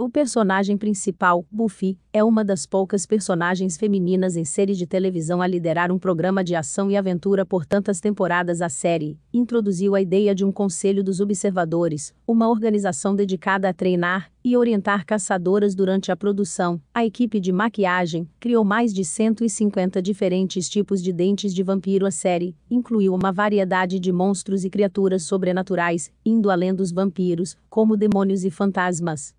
O personagem principal, Buffy, é uma das poucas personagens femininas em série de televisão a liderar um programa de ação e aventura por tantas temporadas. A série introduziu a ideia de um Conselho dos Observadores, uma organização dedicada a treinar e orientar caçadoras durante a produção. A equipe de maquiagem criou mais de 150 diferentes tipos de dentes de vampiro. A série incluiu uma variedade de monstros e criaturas sobrenaturais, indo além dos vampiros, como demônios e fantasmas.